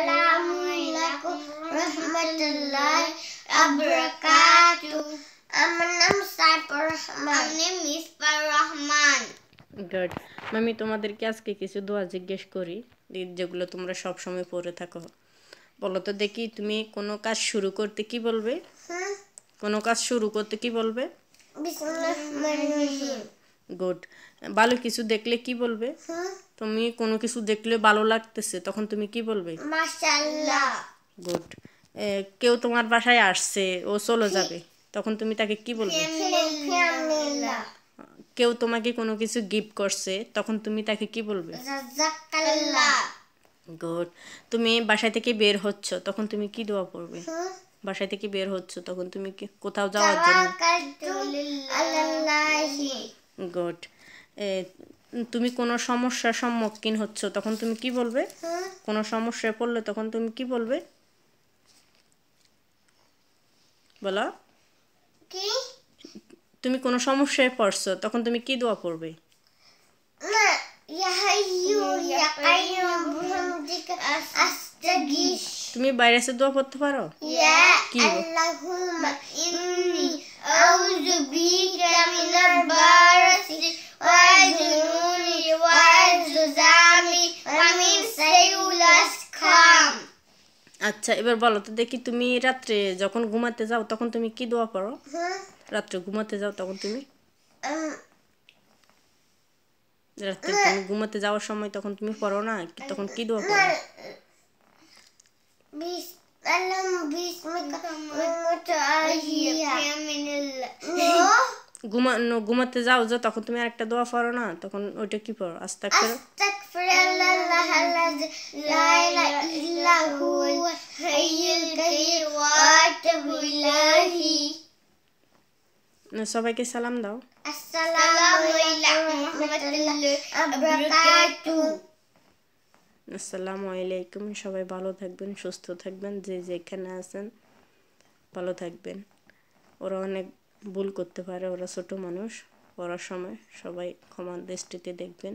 মামি তোমাদেরকে আজকে কিছু দোয়া জিজ্ঞেস করি যেগুলো তোমরা সব সময় পড়ে থাকো বলো তো দেখি তুমি কোনো কাজ শুরু করতে কি বলবে হ্যাঁ। কোনো কাজ শুরু করতে কি বলবে বিসমিল্লাহির রহমানির রহিম গুড ভালো কিছু দেখলে কি বলবে তুমি কোনো কিছু দেখলে ভালো লাগতেছে তখন তুমি কি বলবে গুড কেউ তোমার বাসায় আসছে ও চলে যাবে তখন তুমি তাকে কি বলবে কেউ তোমাকে কোনো কিছু গিফট করছে তখন তুমি তাকে কি বলবে গুড তুমি বাসায় থেকে বের হচ্ছ তখন তুমি কি দোয়া করবে বাসায় থেকে বের হচ্ছ তখন তুমি কি কোথাও যাওয়ার জন্য গুড তুমি কোনো সমস্যার সম্মুখীন হচ্ছ তখন তুমি কি বলবে হ্যাঁ। কোনো সমস্যায় পড়লে তখন তুমি কি বলবে বলো তুমি কোনো সমস্যায় পড়ছো তখন তুমি কি দোয়া পড়বে তুমি এসে দোয়া পড়তে পারো কি আচ্ছা এবার বলো তো দেখি তুমি রাত্রে যখন ঘুমাতে যাও তখন তুমি কি দোয়া পড়ো হ্যাঁ। রাত্রে ঘুমাতে যাও তখন তুমি রাত্রে তুমি ঘুমাতে যাওয়ার সময় তখন তুমি পড়ো না তখন কি দোয়া পড়ো ঘুমানো ঘুমাতে যাও যে তখন তুমি আরেকটা দোয়া পড়ো না তখন ওইটা কি পড়ো আস্তে করে اغفر الله الذي لا اله الا هو الحي القيوم واتوب اليه সবাইকে সালাম দাও আসসালামু আলাইকুম আলাইকুম সবাই ভালো থাকবেন সুস্থ থাকবেন যে যেখানে আছেন ভালো থাকবেন ওরা অনেক ভুল করতে পারে ওরা ছোট মানুষ পড়ার সময় সবাই ক্ষমার দৃষ্টিতে দেখবেন